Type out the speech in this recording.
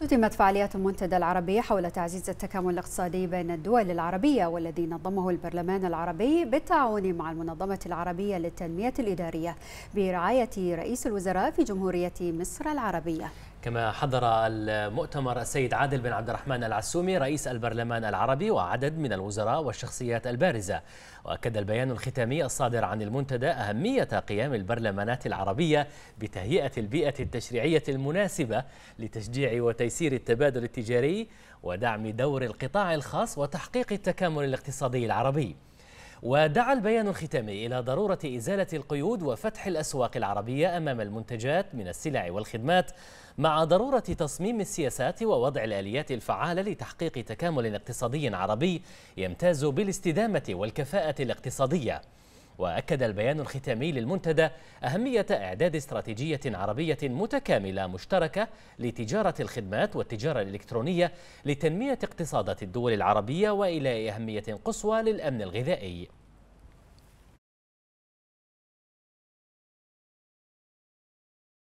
تمت فعاليات المنتدى العربي حول تعزيز التكامل الاقتصادي بين الدول العربية والذي نظمه البرلمان العربي بالتعاون مع المنظمة العربية للتنمية الإدارية برعاية رئيس الوزراء في جمهورية مصر العربية كما حضر المؤتمر السيد عادل بن عبد الرحمن العسومي رئيس البرلمان العربي وعدد من الوزراء والشخصيات البارزة وأكد البيان الختامي الصادر عن المنتدى أهمية قيام البرلمانات العربية بتهيئة البيئة التشريعية المناسبة لتشجيع وتيسير التبادل التجاري ودعم دور القطاع الخاص وتحقيق التكامل الاقتصادي العربي ودعا البيان الختامي إلى ضرورة إزالة القيود وفتح الأسواق العربية أمام المنتجات من السلع والخدمات مع ضرورة تصميم السياسات ووضع الآليات الفعالة لتحقيق تكامل اقتصادي عربي يمتاز بالاستدامة والكفاءة الاقتصادية وأكد البيان الختامي للمنتدى أهمية إعداد استراتيجية عربية متكاملة مشتركة لتجارة الخدمات والتجارة الإلكترونية لتنمية اقتصادات الدول العربية وإلى أهمية قصوى للأمن الغذائي